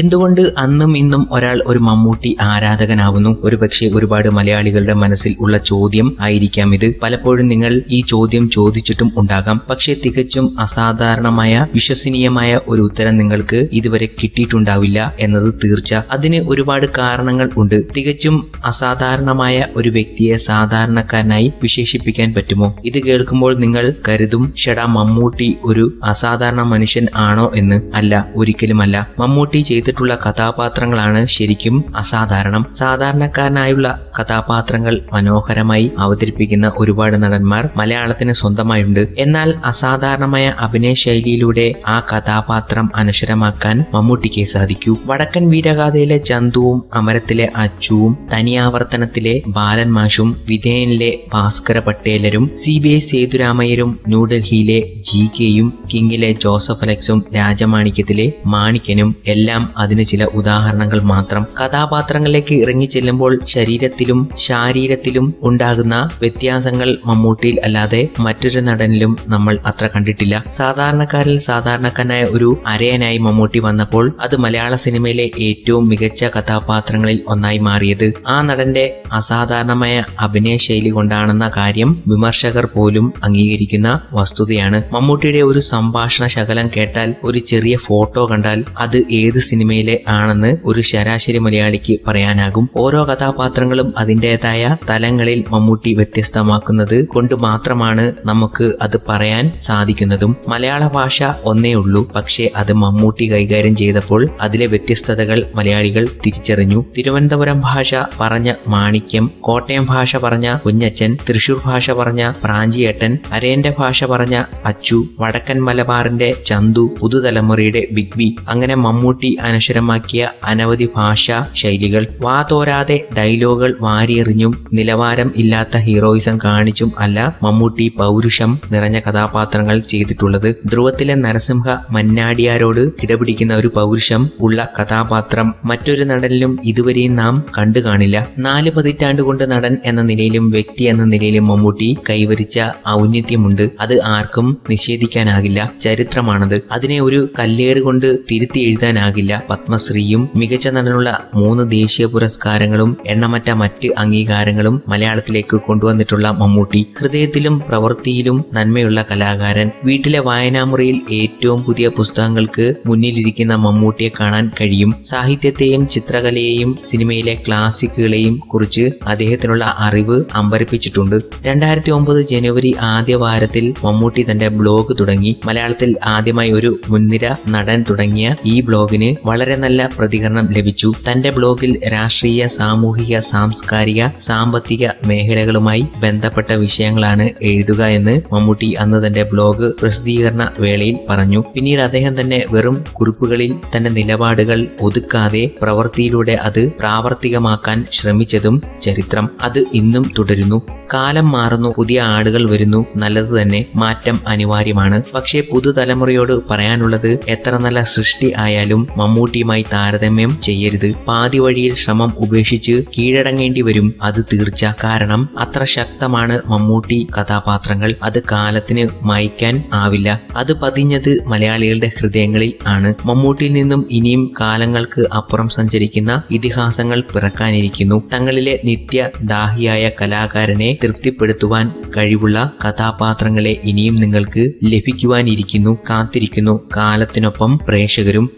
എന്തുകൊണ്ട് അന്നും ഇന്നും ഒരാൾ ഒരു മമ്മൂട്ടി ആരാധകനാവുന്നു ഒരുപക്ഷെ ഒരുപാട് മലയാളികളുടെ മനസ്സിൽ ഉള്ള ചോദ്യം ആയിരിക്കാം ഇത് പലപ്പോഴും നിങ്ങൾ ഈ ചോദ്യം ചോദിച്ചിട്ടും ഉണ്ടാകാം പക്ഷേ തികച്ചും അസാധാരണമായ വിശ്വസനീയമായ ഒരു ഉത്തരം നിങ്ങൾക്ക് ഇതുവരെ കിട്ടിയിട്ടുണ്ടാവില്ല എന്നത് തീർച്ച അതിന് ഒരുപാട് കാരണങ്ങൾ ഉണ്ട് തികച്ചും അസാധാരണമായ ഒരു വ്യക്തിയെ സാധാരണക്കാരനായി വിശേഷിപ്പിക്കാൻ പറ്റുമോ ഇത് കേൾക്കുമ്പോൾ നിങ്ങൾ കരുതും ഷടാ മമ്മൂട്ടി ഒരു അസാധാരണ മനുഷ്യൻ ആണോ എന്ന് അല്ല ഒരിക്കലുമല്ല മമ്മൂട്ടി ചെയ്ത ചെയ്തിട്ടുള്ള കഥാപാത്രങ്ങളാണ് ശരിക്കും അസാധാരണം സാധാരണക്കാരനായുള്ള കഥാപാത്രങ്ങൾ മനോഹരമായി അവതരിപ്പിക്കുന്ന ഒരുപാട് നടന്മാർ മലയാളത്തിന് സ്വന്തമായുണ്ട് എന്നാൽ അസാധാരണമായ അഭിനയ ശൈലിയിലൂടെ ആ കഥാപാത്രം അനശ്വരമാക്കാൻ മമ്മൂട്ടിക്ക് സാധിക്കൂ വടക്കൻ വീരഗാഥയിലെ ചന്തുവും അമരത്തിലെ അച്ചുവും തനിയാവർത്തനത്തിലെ ബാലൻ മാഷും വിധേയനിലെ ഭാസ്കര പട്ടേലരും സി ബി ഐ സേതുരാമയ്യരും ന്യൂഡൽഹിയിലെ ജി കെയും കിങ്ങിലെ ജോസഫ് അലക്സും രാജമാണിക്യത്തിലെ മാണിക്കനും എല്ലാം അതിന് ചില ഉദാഹരണങ്ങൾ മാത്രം കഥാപാത്രങ്ങളിലേക്ക് ഇറങ്ങിച്ചെല്ലുമ്പോൾ ശരീരത്തിലും ശാരീരത്തിലും ഉണ്ടാകുന്ന വ്യത്യാസങ്ങൾ മമ്മൂട്ടിയിൽ അല്ലാതെ മറ്റൊരു നടനിലും നമ്മൾ അത്ര കണ്ടിട്ടില്ല സാധാരണക്കാരിൽ സാധാരണക്കാരനായ ഒരു അരയനായി മമ്മൂട്ടി വന്നപ്പോൾ അത് മലയാള സിനിമയിലെ ഏറ്റവും മികച്ച കഥാപാത്രങ്ങളിൽ ഒന്നായി മാറിയത് ആ നടന്റെ അസാധാരണമായ അഭിനയ ശൈലി കൊണ്ടാണെന്ന കാര്യം വിമർശകർ പോലും അംഗീകരിക്കുന്ന വസ്തുതയാണ് മമ്മൂട്ടിയുടെ ഒരു സംഭാഷണ ശകലം കേട്ടാൽ ഒരു ചെറിയ ഫോട്ടോ കണ്ടാൽ അത് ഏത് സിനിമ സിനിമയിലെ ആണെന്ന് ഒരു ശരാശരി മലയാളിക്ക് പറയാനാകും ഓരോ കഥാപാത്രങ്ങളും അതിൻ്റെതായ തലങ്ങളിൽ മമ്മൂട്ടി വ്യത്യസ്തമാക്കുന്നത് കൊണ്ട് മാത്രമാണ് നമുക്ക് അത് പറയാൻ സാധിക്കുന്നതും മലയാള ഭാഷ ഒന്നേ ഉള്ളൂ പക്ഷേ അത് മമ്മൂട്ടി കൈകാര്യം ചെയ്തപ്പോൾ അതിലെ വ്യത്യസ്തതകൾ മലയാളികൾ തിരിച്ചറിഞ്ഞു തിരുവനന്തപുരം ഭാഷ പറഞ്ഞ മാണിക്യം കോട്ടയം ഭാഷ പറഞ്ഞ കുഞ്ഞച്ചൻ തൃശൂർ ഭാഷ പറഞ്ഞ പ്രാഞ്ചിയേട്ടൻ അരേന്റെ ഭാഷ പറഞ്ഞ അച്ചു വടക്കൻ മലബാറിന്റെ ചന്തു പുതുതലമുറയുടെ ബിഗ് ബി അങ്ങനെ മമ്മൂട്ടി അനശ്വരമാക്കിയ അനവധി ഭാഷാ ശൈലികൾ വാതോരാതെ ഡയലോഗുകൾ വാരിയെറിഞ്ഞും നിലവാരം ഇല്ലാത്ത ഹീറോയിസം കാണിച്ചും അല്ല മമ്മൂട്ടി പൗരുഷം നിറഞ്ഞ കഥാപാത്രങ്ങൾ ചെയ്തിട്ടുള്ളത് ധ്രുവത്തിലെ നരസിംഹ മന്നാടിയാരോട് കിടപിടിക്കുന്ന ഒരു പൗരുഷം ഉള്ള കഥാപാത്രം മറ്റൊരു നടനിലും ഇതുവരെയും നാം കണ്ടു കാണില്ല നാല് പതിറ്റാണ്ട് കൊണ്ട് നടൻ എന്ന നിലയിലും വ്യക്തി എന്ന നിലയിലും മമ്മൂട്ടി കൈവരിച്ച ഔന്നത്യമുണ്ട് അത് ആർക്കും നിഷേധിക്കാനാകില്ല ചരിത്രമാണത് അതിനെ ഒരു കല്ലേറുകൊണ്ട് തിരുത്തി എഴുതാനാകില്ല പത്മശ്രീയും മികച്ച നടനുള്ള മൂന്ന് ദേശീയ പുരസ്കാരങ്ങളും എണ്ണമറ്റ മറ്റ് അംഗീകാരങ്ങളും മലയാളത്തിലേക്ക് കൊണ്ടുവന്നിട്ടുള്ള മമ്മൂട്ടി ഹൃദയത്തിലും പ്രവൃത്തിയിലും നന്മയുള്ള കലാകാരൻ വീട്ടിലെ വായനാമുറിയിൽ ഏറ്റവും പുതിയ പുസ്തകങ്ങൾക്ക് മുന്നിലിരിക്കുന്ന മമ്മൂട്ടിയെ കാണാൻ കഴിയും സാഹിത്യത്തെയും ചിത്രകലയെയും സിനിമയിലെ ക്ലാസിക്കുകളെയും കുറിച്ച് അദ്ദേഹത്തിനുള്ള അറിവ് അമ്പരപ്പിച്ചിട്ടുണ്ട് രണ്ടായിരത്തി ഒമ്പത് ജനുവരി ആദ്യ വാരത്തിൽ മമ്മൂട്ടി തന്റെ ബ്ലോഗ് തുടങ്ങി മലയാളത്തിൽ ആദ്യമായി ഒരു മുൻനിര നടൻ തുടങ്ങിയ ഈ ബ്ലോഗിന് വളരെ നല്ല പ്രതികരണം ലഭിച്ചു തന്റെ ബ്ലോഗിൽ രാഷ്ട്രീയ സാമൂഹിക സാംസ്കാരിക സാമ്പത്തിക മേഖലകളുമായി ബന്ധപ്പെട്ട വിഷയങ്ങളാണ് എഴുതുക എന്ന് മമ്മൂട്ടി അന്ന് തന്റെ ബ്ലോഗ് പ്രസിദ്ധീകരണ വേളയിൽ പറഞ്ഞു പിന്നീട് അദ്ദേഹം തന്നെ വെറും കുറിപ്പുകളിൽ തന്റെ നിലപാടുകൾ ഒതുക്കാതെ പ്രവൃത്തിയിലൂടെ അത് പ്രാവർത്തികമാക്കാൻ ശ്രമിച്ചതും ചരിത്രം അത് ഇന്നും തുടരുന്നു കാലം മാറുന്നു പുതിയ ആളുകൾ വരുന്നു നല്ലത് തന്നെ മാറ്റം അനിവാര്യമാണ് പക്ഷേ പുതുതലമുറയോട് പറയാനുള്ളത് എത്ര നല്ല സൃഷ്ടി ആയാലും മമ്മൂട്ടിയുമായി താരതമ്യം ചെയ്യരുത് പാതി വഴിയിൽ ശ്രമം ഉപേക്ഷിച്ച് കീഴടങ്ങേണ്ടി വരും അത് തീർച്ച കാരണം അത്ര ശക്തമാണ് മമ്മൂട്ടി കഥാപാത്രങ്ങൾ അത് കാലത്തിന് മായ്ക്കാൻ ആവില്ല അത് പതിഞ്ഞത് മലയാളികളുടെ ഹൃദയങ്ങളിൽ ആണ് മമ്മൂട്ടിയിൽ നിന്നും ഇനിയും കാലങ്ങൾക്ക് അപ്പുറം സഞ്ചരിക്കുന്ന ഇതിഹാസങ്ങൾ പിറക്കാനിരിക്കുന്നു തങ്ങളിലെ നിത്യ ദാഹിയായ കലാകാരനെ തൃപ്തിപ്പെടുത്തുവാൻ കഴിവുള്ള കഥാപാത്രങ്ങളെ ഇനിയും നിങ്ങൾക്ക് ലഭിക്കുവാനിരിക്കുന്നു കാത്തിരിക്കുന്നു കാലത്തിനൊപ്പം പ്രേക്ഷകരും